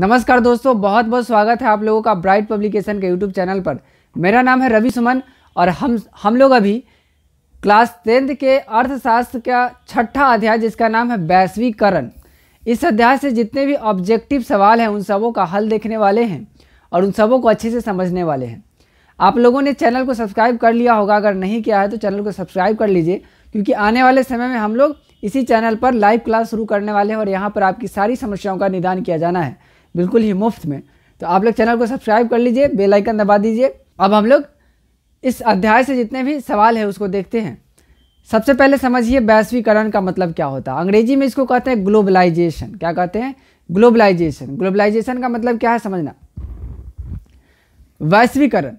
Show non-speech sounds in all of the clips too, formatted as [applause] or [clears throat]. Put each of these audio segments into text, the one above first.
नमस्कार दोस्तों बहुत बहुत स्वागत है आप लोगों का ब्राइट पब्लिकेशन के यूट्यूब चैनल पर मेरा नाम है रवि सुमन और हम हम लोग अभी क्लास टेंथ के अर्थशास्त्र का छठा अध्याय जिसका नाम है वैश्वीकरण इस अध्याय से जितने भी ऑब्जेक्टिव सवाल हैं उन सबों का हल देखने वाले हैं और उन सबों को अच्छे से समझने वाले हैं आप लोगों ने चैनल को सब्सक्राइब कर लिया होगा अगर नहीं किया है तो चैनल को सब्सक्राइब कर लीजिए क्योंकि आने वाले समय में हम लोग इसी चैनल पर लाइव क्लास शुरू करने वाले हैं और यहाँ पर आपकी सारी समस्याओं का निदान किया जाना है बिल्कुल ही मुफ्त में तो आप लोग चैनल को सब्सक्राइब कर लीजिए बेल आइकन दबा दीजिए अब हम लोग इस अध्याय से जितने भी सवाल है उसको देखते हैं सबसे पहले समझिए वैश्वीकरण का मतलब क्या होता है अंग्रेजी में इसको कहते हैं ग्लोबलाइजेशन क्या कहते हैं ग्लोबलाइजेशन ग्लोबलाइजेशन का मतलब क्या है समझना वैश्वीकरण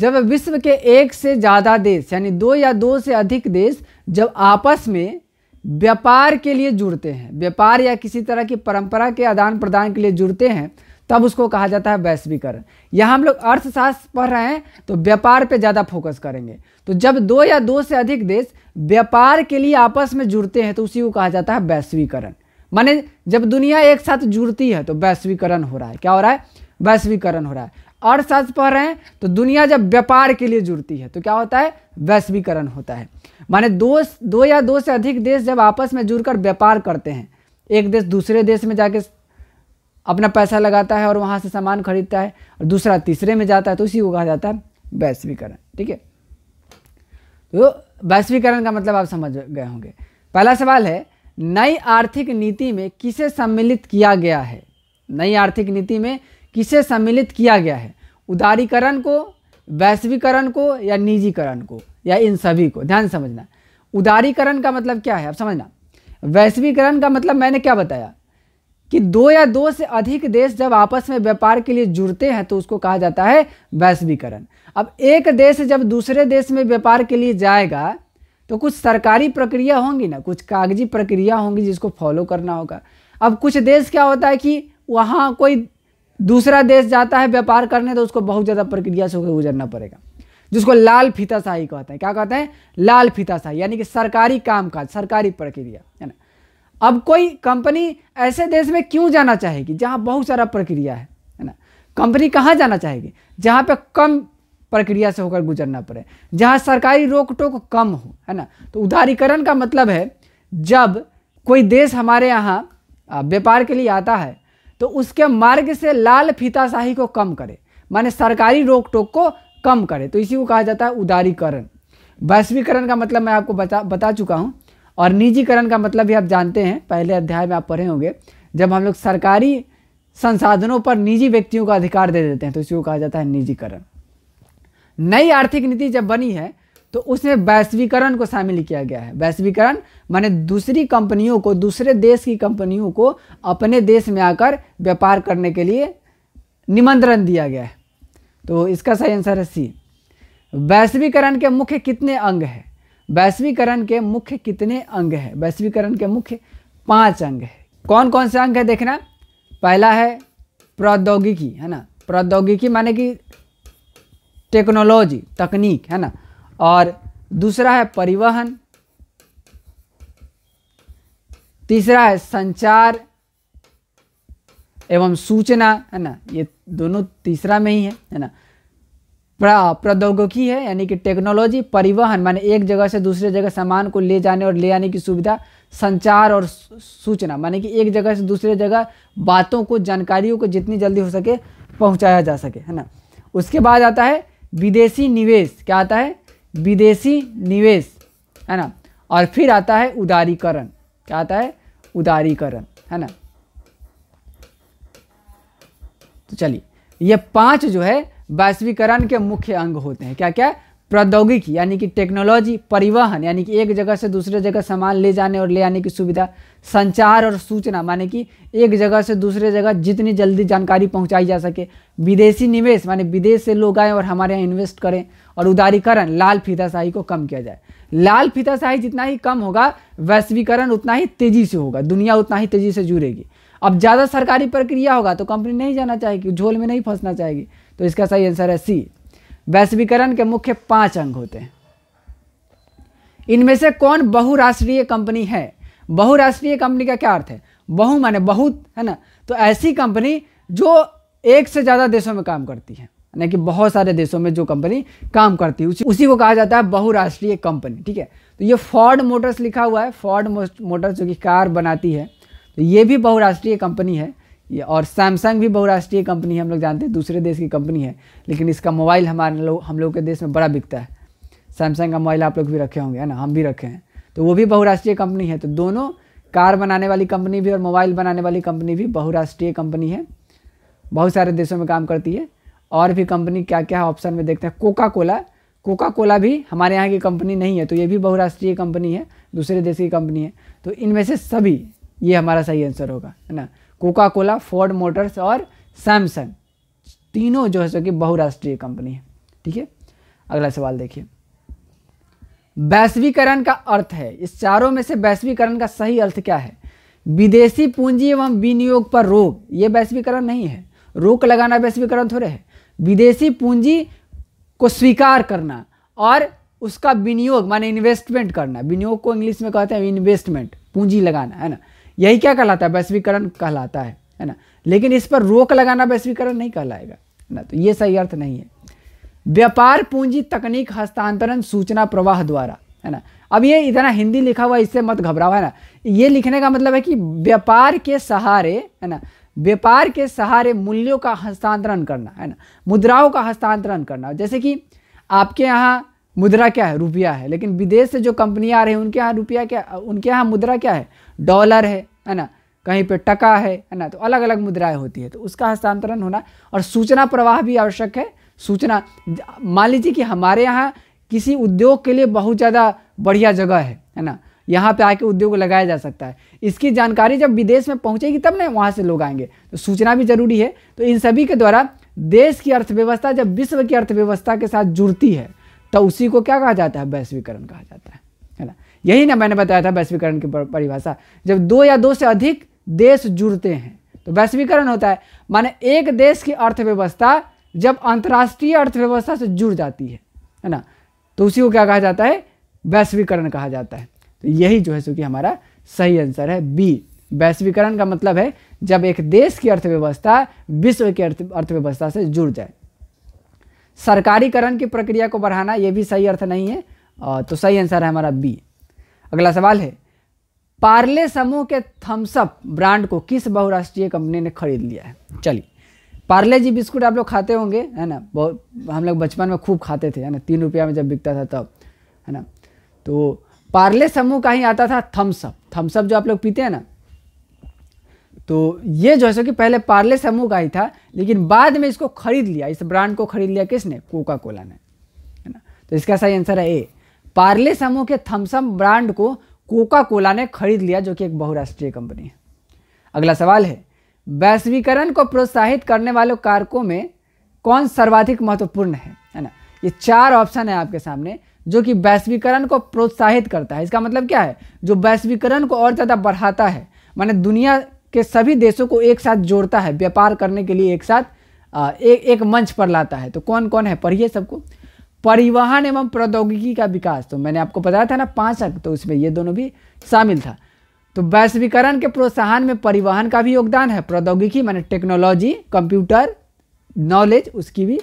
जब विश्व के एक से ज़्यादा देश यानी दो या दो से अधिक देश जब आपस में व्यापार के लिए जुड़ते हैं व्यापार या किसी तरह की परंपरा के आदान प्रदान के लिए जुड़ते हैं तब उसको कहा जाता है वैश्वीकरण यहाँ हम लोग अर्थशास्त्र पढ़ रहे हैं तो व्यापार पे ज़्यादा फोकस करेंगे तो जब दो या दो से अधिक देश व्यापार के लिए आपस में जुड़ते हैं तो उसी को कहा जाता है वैश्वीकरण माने जब दुनिया एक साथ जुड़ती है तो वैश्वीकरण हो रहा है क्या हो रहा है वैश्वीकरण हो रहा है अर्थशास्त्र पढ़ रहे हैं तो दुनिया जब व्यापार के लिए जुड़ती है तो क्या होता है वैश्वीकरण होता है माने दो दो या दो से अधिक देश जब आपस में जुड़कर व्यापार करते हैं एक देश दूसरे देश में जाके अपना पैसा लगाता है और वहाँ से सामान खरीदता है और दूसरा तीसरे में जाता है तो उसी को कहा जाता है वैश्वीकरण ठीक है तो वैश्वीकरण का मतलब आप समझ गए होंगे पहला सवाल है नई आर्थिक नीति में किसे सम्मिलित किया गया है नई आर्थिक नीति में किसे सम्मिलित किया गया है उदारीकरण को वैश्वीकरण को या निजीकरण को या इन सभी को ध्यान समझना उदारीकरण का मतलब क्या है आप समझना वैश्वीकरण का मतलब मैंने क्या बताया कि दो या दो से अधिक देश जब आपस में व्यापार के लिए जुड़ते हैं तो उसको कहा जाता है वैश्वीकरण अब एक देश जब दूसरे देश में व्यापार के लिए जाएगा तो कुछ सरकारी प्रक्रिया होंगी ना कुछ कागजी प्रक्रिया होंगी जिसको फॉलो करना होगा अब कुछ देश क्या होता है कि वहाँ कोई दूसरा देश जाता है व्यापार करने तो उसको बहुत ज़्यादा प्रक्रिया से होकर गुजरना पड़ेगा जिसको लाल फीताशाही कहते हैं क्या कहते हैं लाल फीताशाही यानी कि सरकारी काम काज सरकारी प्रक्रिया है ना अब कोई कंपनी ऐसे देश में क्यों जाना चाहेगी जहाँ बहुत सारा प्रक्रिया है है ना कंपनी कहाँ जाना चाहेगी जहाँ पे कम प्रक्रिया से होकर गुजरना पड़े जहाँ सरकारी रोक टोक कम हो है ना तो उदारीकरण का मतलब है जब कोई देश हमारे यहाँ व्यापार के लिए आता है तो उसके मार्ग से लाल फीताशाही को कम करे माने सरकारी रोक टोक को कम करे तो इसी को कहा जाता है उदारीकरण वैश्वीकरण का मतलब मैं आपको बता बता चुका हूँ और निजीकरण का मतलब भी आप जानते हैं पहले अध्याय में आप पढ़े होंगे जब हम लोग सरकारी संसाधनों पर निजी व्यक्तियों का अधिकार दे देते हैं तो इसी को कहा जाता है निजीकरण नई आर्थिक नीति जब बनी है तो उसमें वैश्वीकरण को शामिल किया गया है वैश्वीकरण माने दूसरी कंपनियों को दूसरे देश की कंपनियों को अपने देश में आकर व्यापार करने के लिए निमंत्रण दिया गया है तो इसका सही आंसर है सी वैश्वीकरण के मुख्य कितने अंग हैं वैश्वीकरण के मुख्य कितने अंग हैं वैश्वीकरण के मुख्य पांच अंग हैं कौन कौन से अंग है देखना पहला है प्रौद्योगिकी है ना प्रौद्योगिकी माने कि टेक्नोलॉजी तकनीक है ना और दूसरा है परिवहन तीसरा है संचार एवं सूचना है ना ये दोनों तीसरा में ही है है ना प्रौद्योगिकी है यानी कि टेक्नोलॉजी परिवहन माने एक जगह से दूसरे जगह सामान को ले जाने और ले आने की सुविधा संचार और सूचना माने कि एक जगह से दूसरे जगह बातों को जानकारियों को जितनी जल्दी हो सके पहुंचाया जा सके है ना उसके बाद आता है विदेशी निवेश क्या आता है विदेशी निवेश है ना और फिर आता है उदारीकरण क्या आता है उदारीकरण है ना तो चलिए ये पांच जो है वैश्वीकरण के मुख्य अंग होते हैं क्या क्या प्रौद्योगिकी यानी कि टेक्नोलॉजी परिवहन यानी कि एक जगह से दूसरे जगह सामान ले जाने और ले आने की सुविधा संचार और सूचना माने कि एक जगह से दूसरे जगह जितनी जल्दी जानकारी पहुंचाई जा सके विदेशी निवेश माने विदेश से लोग आए और हमारे यहाँ इन्वेस्ट करें और उदारीकरण लाल फीताशाही को कम किया जाए लाल फीताशाही जितना ही कम होगा वैश्वीकरण उतना ही तेज़ी से होगा दुनिया उतना ही तेज़ी से जुड़ेगी अब ज़्यादा सरकारी प्रक्रिया होगा तो कंपनी नहीं जाना चाहेगी झोल में नहीं फंसना चाहेगी तो इसका सही आंसर है सी वैश्वीकरण के मुख्य पांच अंग होते हैं इनमें से कौन बहुराष्ट्रीय कंपनी है बहुराष्ट्रीय कंपनी का क्या अर्थ है बहु माने बहुत है ना तो ऐसी कंपनी जो एक से ज़्यादा देशों में काम करती है यानी कि बहुत सारे देशों में जो कंपनी काम करती है उसी उसी को कहा जाता है बहुराष्ट्रीय कंपनी ठीक है तो ये फॉर्ड मोटर्स लिखा हुआ है फॉर्ड मोटर्स जो कि कार बनाती है तो ये भी बहुराष्ट्रीय कंपनी है और सैमसंग भी बहुराष्ट्रीय कंपनी है हम लोग जानते हैं दूसरे देश की कंपनी है लेकिन इसका मोबाइल हमारे लोग हम लोग के देश में बड़ा बिकता है सैमसंग का मोबाइल आप लोग भी रखे होंगे है ना हम भी रखे हैं तो वो भी बहुराष्ट्रीय कंपनी है तो दोनों कार बनाने वाली कंपनी भी और मोबाइल बनाने वाली कंपनी भी बहुराष्ट्रीय कंपनी है बहुत सारे देशों में काम करती है और भी कंपनी क्या क्या है ऑप्शन में देखते हैं कोका कोला कोका कोला भी हमारे यहाँ की कंपनी नहीं है तो ये भी बहुराष्ट्रीय कंपनी है दूसरे देश की कंपनी है तो इनमें से सभी ये हमारा सही आंसर होगा है ना कोका कोला फोर्ड मोटर्स और सैमसंग तीनों जो है सो कि बहुराष्ट्रीय कंपनी है ठीक है अगला सवाल देखिए वैश्वीकरण का अर्थ है इस चारों में से वैश्वीकरण का सही अर्थ क्या है विदेशी पूंजी एवं विनियोग पर रोक ये वैश्वीकरण नहीं है रोक लगाना वैश्वीकरण थोड़े है विदेशी पूंजी को स्वीकार करना और उसका विनियोग माने इन्वेस्टमेंट करना विनियोग को इंग्लिश में कहते हैं इन्वेस्टमेंट पूंजी लगाना है ना यही क्या कहलाता है वैश्वीकरण कहलाता है है ना लेकिन इस पर रोक लगाना वैश्वीकरण नहीं कहलाएगा है ना तो ये सही अर्थ नहीं है व्यापार पूंजी तकनीक हस्तांतरण सूचना प्रवाह द्वारा है ना अब ये इतना हिंदी लिखा हुआ इससे मत घबराओ है ना ये लिखने का मतलब है कि व्यापार के सहारे है ना व्यापार के सहारे मूल्यों का हस्तांतरण करना है ना मुद्राओं का हस्तांतरण करना जैसे कि आपके यहाँ मुद्रा क्या है रुपया है लेकिन विदेश से जो कंपनियाँ आ रही हैं उनके यहाँ रुपया क्या उनके यहाँ मुद्रा क्या है डॉलर है है ना कहीं पे टका है है ना तो अलग अलग मुद्राएं होती है तो उसका हस्तांतरण होना और सूचना प्रवाह भी आवश्यक है सूचना मान लीजिए कि हमारे यहाँ किसी उद्योग के लिए बहुत ज़्यादा बढ़िया जगह है है ना यहाँ पे आके उद्योग लगाया जा सकता है इसकी जानकारी जब विदेश में पहुँचेगी तब ना वहाँ से लोग आएंगे तो सूचना भी जरूरी है तो इन सभी के द्वारा देश की अर्थव्यवस्था जब विश्व की अर्थव्यवस्था के साथ जुड़ती है तो उसी को क्या कहा जाता है वैश्वीकरण कहा जाता है है ना यही ना मैंने बताया था वैश्वीकरण की परिभाषा जब दो या दो से अधिक देश जुड़ते हैं तो वैश्वीकरण होता है माने एक देश की अर्थव्यवस्था जब अंतर्राष्ट्रीय अर्थव्यवस्था से जुड़ जाती है है ना तो उसी को क्या कहा जाता है वैश्वीकरण कहा जाता है तो यही जो है सो कि हमारा सही आंसर है बी वैश्वीकरण का मतलब है जब एक देश की अर्थव्यवस्था विश्व की अर्थव्यवस्था से जुड़ जाए सरकारीकरण की प्रक्रिया को बढ़ाना यह भी सही अर्थ नहीं है तो सही आंसर है हमारा बी अगला सवाल है पार्ले समूह के थम्सअप ब्रांड को किस बहुराष्ट्रीय कंपनी ने खरीद लिया है चलिए पार्ले जी बिस्कुट आप लोग खाते होंगे है ना बहुत हम लोग बचपन में खूब खाते थे है ना तीन रुपया में जब बिकता था तब है ना तो पार्ले समूह का ही आता था थम्सअप थम्सअप जो आप लोग पीते हैं ना तो ये जो है सो कि पहले पार्ले समूह का ही था लेकिन बाद में इसको खरीद लिया इस ब्रांड को खरीद लिया किसने कोका कोला ने है ना तो इसका सही आंसर है ए पार्ले समूह के थम्सअप ब्रांड को कोका कोला ने खरीद लिया जो कि एक बहुराष्ट्रीय कंपनी है अगला सवाल है वैश्वीकरण को प्रोत्साहित करने वाले कारकों में कौन सर्वाधिक महत्वपूर्ण है है ना ये चार ऑप्शन है आपके सामने जो कि वैश्वीकरण को प्रोत्साहित करता है इसका मतलब क्या है जो वैश्वीकरण को और ज़्यादा बढ़ाता है माने दुनिया के सभी देशों को एक साथ जोड़ता है व्यापार करने के लिए एक साथ आ, ए, एक मंच पर लाता है तो कौन कौन है पढ़िए सबको परिवहन एवं प्रौद्योगिकी का विकास तो मैंने आपको बताया था ना पाँच अंक तो उसमें ये दोनों भी शामिल था तो वैश्वीकरण के प्रोत्साहन में परिवहन का भी योगदान है प्रौद्योगिकी माने टेक्नोलॉजी कंप्यूटर नॉलेज उसकी भी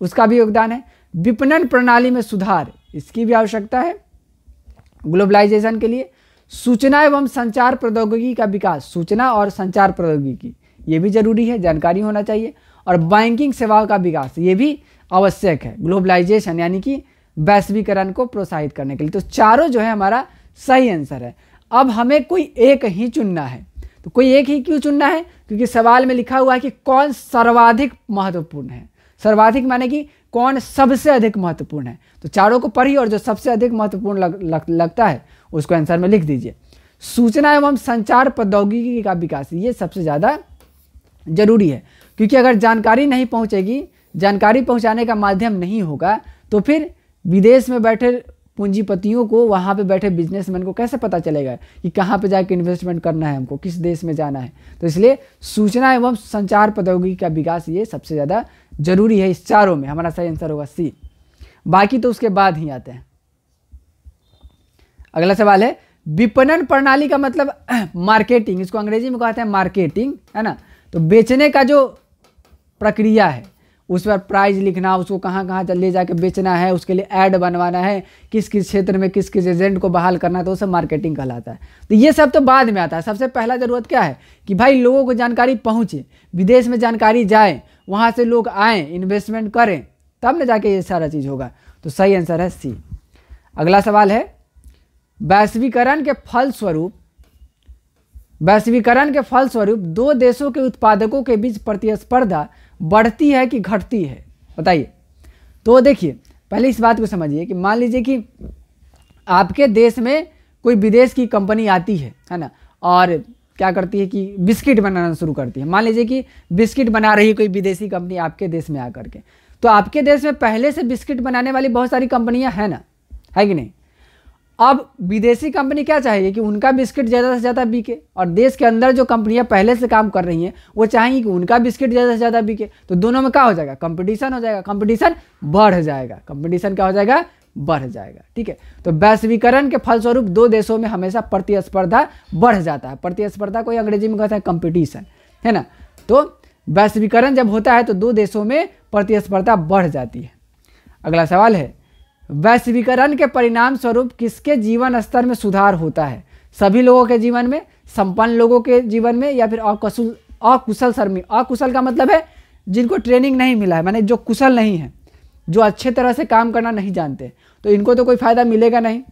उसका भी योगदान है विपणन प्रणाली में सुधार इसकी भी आवश्यकता है ग्लोबलाइजेशन के लिए सूचना एवं संचार प्रौद्योगिकी का विकास सूचना और संचार प्रौद्योगिकी ये भी जरूरी है जानकारी होना चाहिए और बैंकिंग सेवाओं का विकास ये भी आवश्यक है ग्लोबलाइजेशन यानी कि वैश्वीकरण को प्रोत्साहित करने के लिए तो चारों जो है हमारा सही आंसर है अब हमें कोई एक ही चुनना है तो कोई एक ही क्यों चुनना है क्योंकि सवाल में लिखा हुआ है कि कौन सर्वाधिक महत्वपूर्ण है सर्वाधिक माने कि कौन सबसे अधिक महत्वपूर्ण है तो चारों को पढ़िए और जो सबसे अधिक महत्वपूर्ण लग, लग, लगता है उसको आंसर में लिख दीजिए सूचना एवं संचार प्रौद्योगिकी का विकास ये सबसे ज़्यादा जरूरी है क्योंकि अगर जानकारी नहीं पहुँचेगी जानकारी पहुँचाने का माध्यम नहीं होगा तो फिर विदेश में बैठे पूंजीपतियों को वहाँ पे बैठे बिजनेसमैन को कैसे पता चलेगा कि कहाँ पे जाकर इन्वेस्टमेंट करना है हमको किस देश में जाना है तो इसलिए सूचना एवं संचार प्रौद्योगिकी का विकास ये सबसे ज़्यादा जरूरी है इस चारों में हमारा सही आंसर होगा सी बाकी तो उसके बाद ही आते हैं अगला सवाल है विपणन प्रणाली का मतलब मार्केटिंग [clears throat] इसको अंग्रेजी में कहते हैं मार्केटिंग है ना तो बेचने का जो प्रक्रिया है उस पर प्राइज लिखना उसको कहाँ कहाँ ले जाके बेचना है उसके लिए ऐड बनवाना है किस किस क्षेत्र में किस किस एजेंट को बहाल करना है तो उसे मार्केटिंग कहलाता है तो ये सब तो बाद में आता है सबसे पहला ज़रूरत क्या है कि भाई लोगों को जानकारी पहुँचे विदेश में जानकारी जाए वहाँ से लोग आएँ इन्वेस्टमेंट करें तब ना जाके ये सारा चीज़ होगा तो सही आंसर है सी अगला सवाल है वैश्वीकरण के फलस्वरूप वैश्वीकरण के फलस्वरूप दो देशों के उत्पादकों के बीच प्रतिस्पर्धा बढ़ती है कि घटती है बताइए तो देखिए पहले इस बात को समझिए कि मान लीजिए कि आपके देश में कोई विदेश की कंपनी आती है है ना और क्या करती है कि बिस्किट बनाना शुरू करती है मान लीजिए कि बिस्किट बना रही है कोई विदेशी कंपनी आपके देश में आकर के तो आपके देश में पहले से बिस्किट बनाने वाली बहुत सारी कंपनियां हैं ना है कि नहीं अब विदेशी कंपनी क्या चाहेगी कि उनका बिस्किट ज़्यादा से ज़्यादा बिके और देश के अंदर जो कंपनियां पहले से काम कर रही हैं वो चाहेंगी कि उनका बिस्किट ज़्यादा से ज़्यादा बिके तो दोनों में क्या हो जाएगा कंपटीशन हो जाएगा कंपटीशन बढ़ जाएगा कंपटीशन क्या हो जाएगा बढ़ जाएगा ठीक है तो वैश्वीकरण के फलस्वरूप दो देशों में हमेशा प्रतिस्पर्धा बढ़ जाता है प्रतिस्पर्धा कोई अंग्रेजी में कहता है कंपटीशन है ना तो वैश्वीकरण जब होता है तो दो देशों में प्रतिस्पर्धा बढ़ जाती है अगला सवाल है वैश्वीकरण के परिणाम स्वरूप किसके जीवन स्तर में सुधार होता है सभी लोगों के जीवन में संपन्न लोगों के जीवन में या फिर अकुशल अकुशल शर्मी अकुशल का मतलब है जिनको ट्रेनिंग नहीं मिला है माने जो कुशल नहीं है जो अच्छे तरह से काम करना नहीं जानते तो इनको तो कोई फ़ायदा मिलेगा नहीं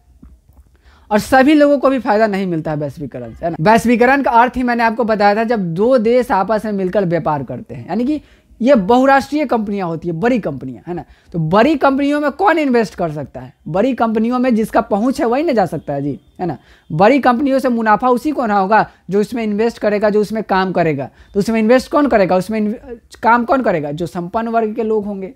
और सभी लोगों को भी फायदा नहीं मिलता है वैश्वीकरण से है ना वैश्वीकरण का अर्थ ही मैंने आपको बताया था जब दो देश आपस में मिलकर व्यापार करते हैं यानी कि ये बहुराष्ट्रीय कंपनियां होती है बड़ी कंपनियां है ना तो बड़ी कंपनियों में कौन इन्वेस्ट कर सकता है बड़ी कंपनियों में जिसका पहुंच है वही ना जा सकता है जी है ना बड़ी कंपनियों से मुनाफा उसी को ना होगा जो उसमें इन्वेस्ट करेगा जो उसमें काम करेगा तो उसमें इन्वेस्ट कौन करेगा उसमें काम कौन करेगा जो संपन्न वर्ग के लोग होंगे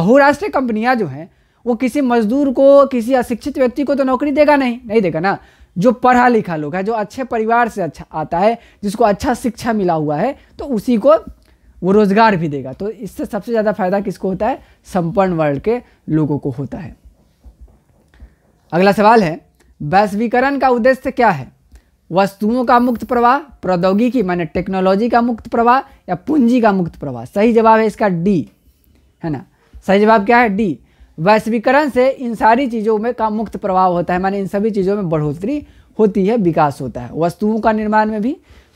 बहुराष्ट्रीय कंपनियाँ जो हैं वो किसी मजदूर को किसी अशिक्षित व्यक्ति को तो नौकरी देगा नहीं नहीं देगा ना जो पढ़ा लिखा लोग है जो अच्छे परिवार से अच्छा आता है जिसको अच्छा शिक्षा मिला हुआ है तो उसी को वो रोज़गार भी देगा तो इससे सबसे ज़्यादा फायदा किसको होता है संपन्न वर्ग के लोगों को होता है अगला सवाल है वैश्वीकरण का उद्देश्य क्या है वस्तुओं का मुक्त प्रवाह प्रौद्योगिकी माने टेक्नोलॉजी का मुक्त प्रवाह या पूंजी का मुक्त प्रवाह सही जवाब है इसका डी है ना सही जवाब क्या है डी वैश्वीकरण से इन सारी चीज़ों में का मुक्त प्रभाव होता है माने इन सभी चीज़ों में बढ़ोतरी होती है विकास होता है वस्तुओं का निर्माण में भी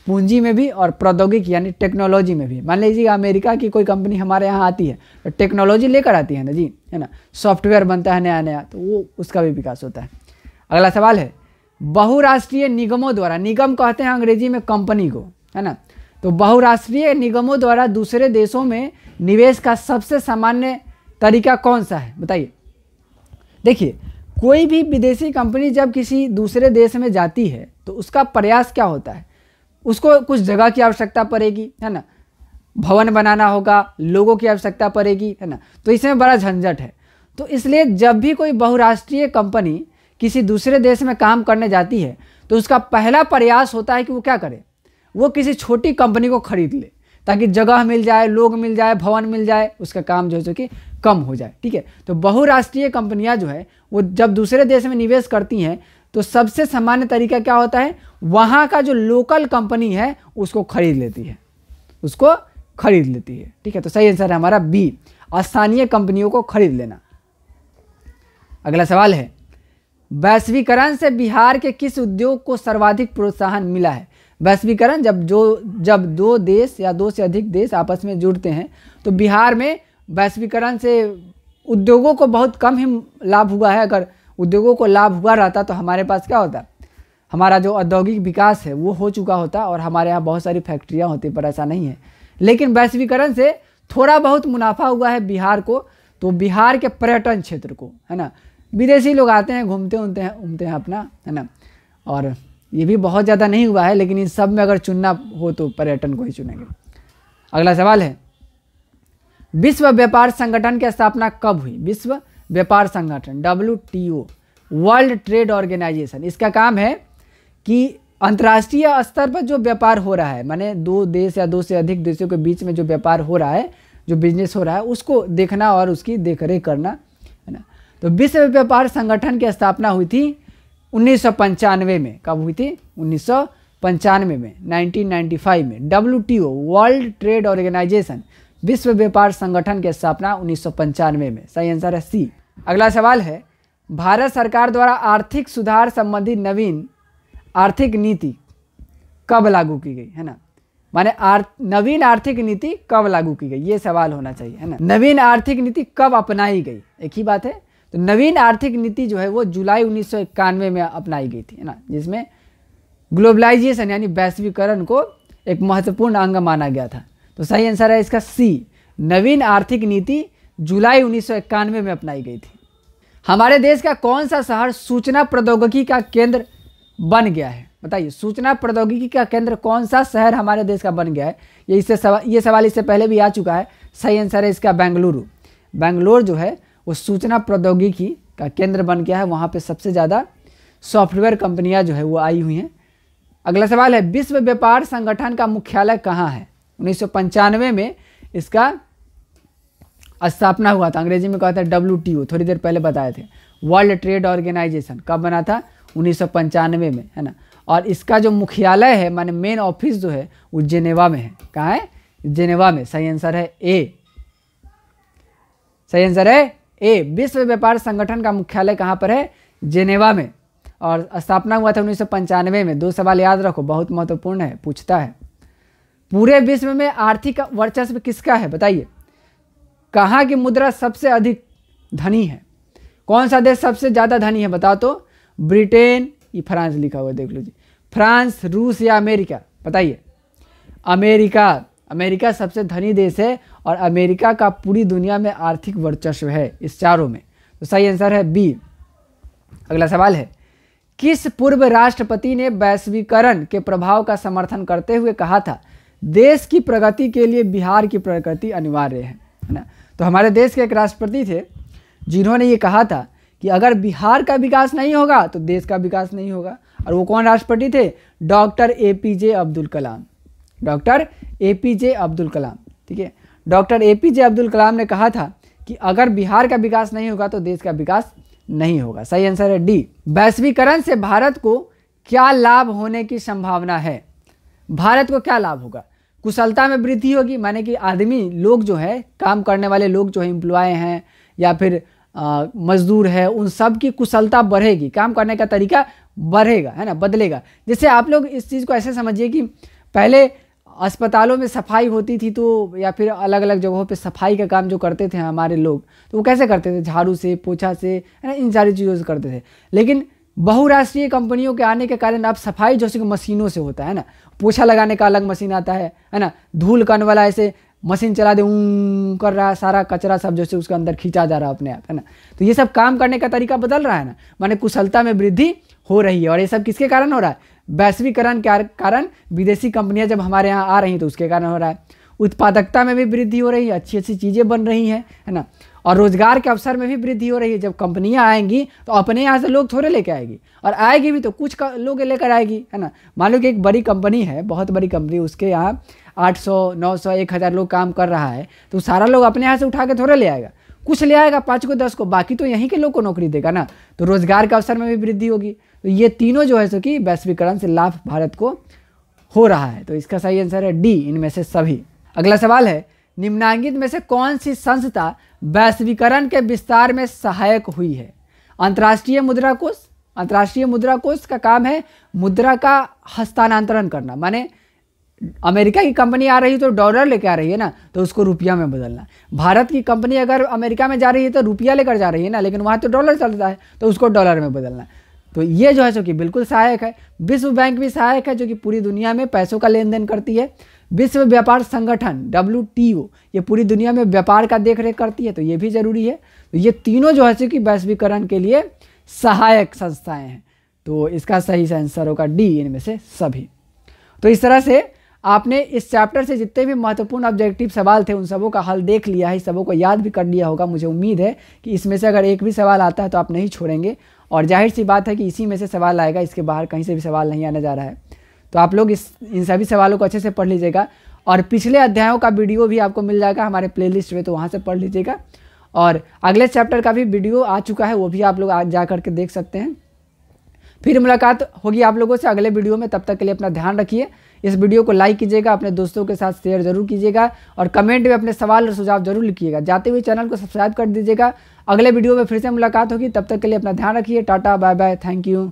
पूंजी में भी और प्रौद्योगिकी यानी टेक्नोलॉजी में भी मान लीजिए अमेरिका की कोई कंपनी हमारे यहाँ आती है तो टेक्नोलॉजी लेकर आती है ना जी है ना सॉफ्टवेयर बनता है नया नया तो वो उसका भी विकास होता है अगला सवाल है बहुराष्ट्रीय निगमों द्वारा निगम कहते हैं अंग्रेजी में कंपनी को है ना तो बहुराष्ट्रीय निगमों द्वारा दूसरे देशों में निवेश का सबसे सामान्य तरीका कौन सा है बताइए देखिए कोई भी विदेशी कंपनी जब किसी दूसरे देश में जाती है तो उसका प्रयास क्या होता है उसको कुछ जगह की आवश्यकता पड़ेगी है ना भवन बनाना होगा लोगों की आवश्यकता पड़ेगी है ना तो इसमें बड़ा झंझट है तो इसलिए जब भी कोई बहुराष्ट्रीय कंपनी किसी दूसरे देश में काम करने जाती है तो उसका पहला प्रयास होता है कि वो क्या करे वो किसी छोटी कंपनी को खरीद ले ताकि जगह मिल जाए लोग मिल जाए भवन मिल जाए उसका काम जो है जो कि कम हो जाए ठीक है तो बहुराष्ट्रीय कंपनियां जो है वो जब दूसरे देश में निवेश करती हैं तो सबसे सामान्य तरीका क्या होता है वहां का जो लोकल कंपनी है उसको खरीद लेती है उसको खरीद लेती है ठीक है तो सही आंसर है हमारा बी स्थानीय कंपनियों को खरीद लेना अगला सवाल है वैश्वीकरण से बिहार के किस उद्योग को सर्वाधिक प्रोत्साहन मिला है वैश्वीकरण जब जो जब दो देश या दो से अधिक देश आपस में जुड़ते हैं तो बिहार में वैश्वीकरण से उद्योगों को बहुत कम ही लाभ हुआ है अगर उद्योगों को लाभ हुआ रहता तो हमारे पास क्या होता हमारा जो औद्योगिक विकास है वो हो चुका होता और हमारे यहाँ बहुत सारी फैक्ट्रियाँ होती पर ऐसा नहीं है लेकिन वैश्वीकरण से थोड़ा बहुत मुनाफा हुआ है बिहार को तो बिहार के पर्यटन क्षेत्र को है ना विदेशी लोग आते हैं घूमते उमते हैं घूमते हैं अपना है ना और ये भी बहुत ज़्यादा नहीं हुआ है लेकिन इन सब में अगर चुनना हो तो पर्यटन को ही चुनेंगे अगला सवाल है विश्व व्यापार संगठन की स्थापना कब हुई विश्व व्यापार संगठन डब्ल्यू वर्ल्ड ट्रेड ऑर्गेनाइजेशन इसका काम है कि अंतर्राष्ट्रीय स्तर पर जो व्यापार हो रहा है माने दो देश या दो से अधिक देशों के बीच में जो व्यापार हो रहा है जो बिजनेस हो रहा है उसको देखना और उसकी देखरेख करना है ना तो विश्व व्यापार संगठन की स्थापना हुई थी उन्नीस में कब हुई थी उन्नीस में 1995 में डब्ल्यू वर्ल्ड ट्रेड ऑर्गेनाइजेशन विश्व व्यापार संगठन की स्थापना उन्नीस में सही आंसर है सी अगला सवाल है भारत सरकार द्वारा आर्थिक सुधार संबंधी नवीन आर्थिक नीति कब लागू की गई है ना माने आर, नवीन आर्थिक नीति कब लागू की गई ये सवाल होना चाहिए है ना नवीन आर्थिक नीति कब अपनाई गई एक ही बात है तो नवीन आर्थिक नीति जो है वो जुलाई उन्नीस में अपनाई गई थी है ना जिसमें ग्लोबलाइजेशन यानी वैश्वीकरण को एक महत्वपूर्ण अंग माना गया था तो सही आंसर है इसका सी नवीन आर्थिक नीति जुलाई उन्नीस में अपनाई गई थी हमारे देश का कौन सा शहर सूचना प्रौद्योगिकी का केंद्र बन गया है बताइए सूचना प्रौद्योगिकी का केंद्र कौन सा शहर हमारे देश का बन गया है ये इससे सवा, ये सवाल इससे पहले भी आ चुका है सही आंसर है इसका बेंगलुरु बेंगलोर जो है वो सूचना प्रौद्योगिकी का केंद्र बन गया है वहाँ पे सबसे ज़्यादा सॉफ्टवेयर कंपनियाँ जो है वो आई हुई हैं अगला सवाल है विश्व व्यापार संगठन का मुख्यालय कहाँ है उन्नीस में इसका स्थापना हुआ था अंग्रेजी में कहा था डब्ल्यू थोड़ी देर पहले बताए थे वर्ल्ड ट्रेड ऑर्गेनाइजेशन कब बना था उन्नीस में है ना और इसका जो मुख्यालय है माने मेन ऑफिस जो है वो जेनेवा में है कहाँ है जेनेवा में सही आंसर है ए सही आंसर है ए विश्व व्यापार संगठन का मुख्यालय कहाँ पर है जेनेवा में और स्थापना हुआ था उन्नीस में दो सवाल याद रखो बहुत महत्वपूर्ण है पूछता है पूरे विश्व में आर्थिक वर्चस्व किसका है बताइए कहाँ की मुद्रा सबसे अधिक धनी है कौन सा देश सबसे ज़्यादा धनी है बता तो ब्रिटेन ये फ्रांस लिखा हुआ देख लीजिए फ्रांस रूस या अमेरिका बताइए अमेरिका अमेरिका सबसे धनी देश है और अमेरिका का पूरी दुनिया में आर्थिक वर्चस्व है इस चारों में तो सही आंसर है बी अगला सवाल है किस पूर्व राष्ट्रपति ने वैश्वीकरण के प्रभाव का समर्थन करते हुए कहा था देश की प्रगति के लिए बिहार की प्रगति अनिवार्य है है ना तो हमारे देश के एक राष्ट्रपति थे जिन्होंने ये कहा था कि अगर बिहार का विकास नहीं होगा तो देश का विकास नहीं होगा और वो कौन राष्ट्रपति थे doctor A P J Abdul Kalam doctor A P J Abdul Kalam ठीक है doctor A P J Abdul Kalam ने कहा था कि अगर बिहार का विकास नहीं होगा तो देश का विकास नहीं होगा सही आंसर है डी वैश्वीकरण से भारत को क्या लाभ होने की संभावना है भारत को क्या लाभ होगा कुशलता में वृद्धि होगी माने कि आदमी लोग जो है काम करने वाले लोग जो है इम्प्लॉय हैं या फिर मजदूर है उन सब की कुशलता बढ़ेगी काम करने का तरीका बढ़ेगा है ना बदलेगा जैसे आप लोग इस चीज़ को ऐसे समझिए कि पहले अस्पतालों में सफाई होती थी तो या फिर अलग अलग जगहों पे सफाई का काम जो करते थे हमारे लोग तो वो कैसे करते थे झाड़ू से पोछा से है ना इन सारी चीज़ों से करते थे लेकिन बहुराष्ट्रीय कंपनियों के आने के कारण अब सफाई जो मशीनों से होता है ना पोछा लगाने का अलग मशीन आता है है ना धूल कन वाला ऐसे मशीन चला दे ऊ कर रहा है सारा कचरा सब जैसे उसके अंदर खींचा जा रहा है अपने आप है ना तो ये सब काम करने का तरीका बदल रहा है ना माने कुशलता में वृद्धि हो रही है और ये सब किसके कारण हो रहा है वैश्वीकरण के कारण विदेशी कंपनियां जब हमारे यहाँ आ रही हैं तो उसके कारण हो रहा है उत्पादकता में भी वृद्धि हो रही है अच्छी अच्छी चीज़ें बन रही हैं है ना और रोजगार के अवसर में भी वृद्धि हो रही है जब कंपनियां आएंगी तो अपने यहाँ से लोग थोड़े लेके आएगी और आएगी भी तो कुछ लोग लेकर आएगी है ना मान लो कि एक बड़ी कंपनी है बहुत बड़ी कंपनी उसके यहाँ 800 900 1000 लोग काम कर रहा है तो सारा लोग अपने यहाँ से उठा के थोड़े ले आएगा कुछ ले आएगा पाँच को दस को बाकी तो यहीं के लोग को नौकरी देगा ना तो रोजगार के अवसर में भी वृद्धि होगी तो ये तीनों जो है सो कि वैश्वीकरण से लाभ भारत को हो रहा है तो इसका सही आंसर है डी इनमें से सभी अगला सवाल है निम्नांकित में से कौन सी संस्था वैश्वीकरण के विस्तार में सहायक हुई है अंतर्राष्ट्रीय मुद्रा कोष अंतर्राष्ट्रीय मुद्रा कोष का काम है मुद्रा का हस्तांतरण करना माने अमेरिका की कंपनी आ रही है तो डॉलर लेकर आ रही है ना तो उसको रुपया में बदलना भारत की कंपनी अगर अमेरिका में जा रही है तो रुपया लेकर जा रही है ना लेकिन वहाँ तो डॉलर चलता है तो उसको डॉलर में बदलना तो ये जो है सो कि बिल्कुल सहायक है विश्व बैंक भी सहायक है जो कि पूरी दुनिया में पैसों का लेन देन करती है विश्व व्यापार संगठन डब्ल्यू ये पूरी दुनिया में व्यापार का देख रेख करती है तो ये भी ज़रूरी है तो ये तीनों जो है कि वैश्वीकरण के लिए सहायक संस्थाएं हैं तो इसका सही आंसर होगा डी इनमें से सभी तो इस तरह से आपने इस चैप्टर से जितने भी महत्वपूर्ण ऑब्जेक्टिव सवाल थे उन सबों का हल देख लिया है सबों को याद भी कर लिया होगा मुझे उम्मीद है कि इसमें से अगर एक भी सवाल आता है तो आप नहीं छोड़ेंगे और जाहिर सी बात है कि इसी में से सवाल आएगा इसके बाहर कहीं से भी सवाल नहीं आने जा रहा है तो आप लोग इस इन सभी सवालों को अच्छे से पढ़ लीजिएगा और पिछले अध्यायों का वीडियो भी आपको मिल जाएगा हमारे प्लेलिस्ट में तो वहाँ से पढ़ लीजिएगा और अगले चैप्टर का भी वीडियो आ चुका है वो भी आप लोग आज जा करके देख सकते हैं फिर मुलाकात होगी आप लोगों से अगले वीडियो में तब तक के लिए अपना ध्यान रखिए इस वीडियो को लाइक कीजिएगा अपने दोस्तों के साथ शेयर जरूर कीजिएगा और कमेंट में अपने सवाल और सुझाव जरूर लिखिएगा जाते हुए चैनल को सब्सक्राइब कर दीजिएगा अगले वीडियो में फिर से मुलाकात होगी तब तक के लिए अपना ध्यान रखिए tata bye bye thank you